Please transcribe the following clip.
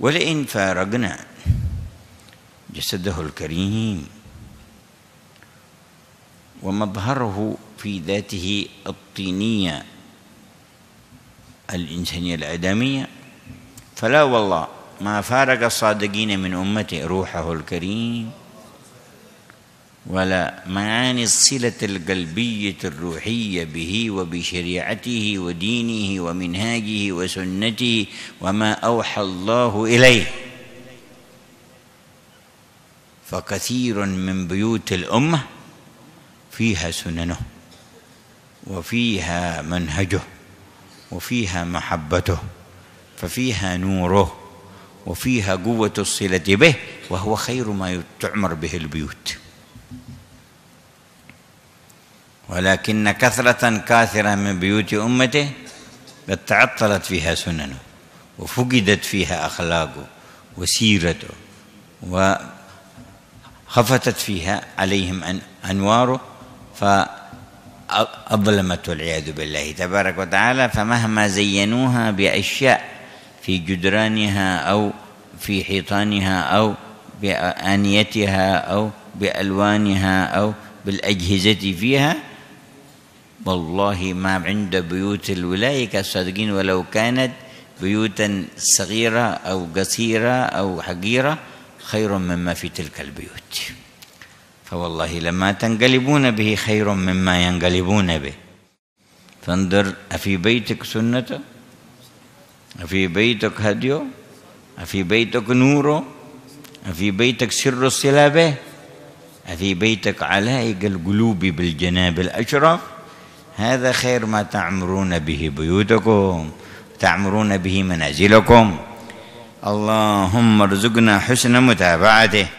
ولئن فارقنا جسده الكريم ومظهره في ذاته الطينيه الانسانيه الادميه فلا والله ما فارق الصادقين من امته روحه الكريم ولا معاني الصلة القلبية الروحية به وبشريعته ودينه ومنهاجه وسنته وما أوحى الله إليه فكثير من بيوت الأمة فيها سننه وفيها منهجه وفيها محبته ففيها نوره وفيها قوة الصلة به وهو خير ما تعمر به البيوت ولكن كثرة كاثرة من بيوت أمته قد تعطلت فيها سننه وفقدت فيها أخلاقه وسيرته وخفتت فيها عليهم أنواره فأظلمت والعياذ بالله تبارك وتعالى فمهما زينوها بأشياء في جدرانها أو في حيطانها أو بآنيتها أو بألوانها أو بالأجهزة فيها والله ما عند بيوت الولاية كالصادقين ولو كانت بيوتا صغيرة أو قصيرة أو حقيرة خير مما في تلك البيوت فوالله لما تنقلبون به خير مما ينقلبون به فانظر أفي بيتك سنة أفي بيتك هديو أفي بيتك نوره أفي بيتك سر الصلابة أفي بيتك علائق القلوب بالجناب الأشرف هذا خير ما تعمرون به بيوتكم تعمرون به منازلكم اللهم ارزقنا حسن متابعته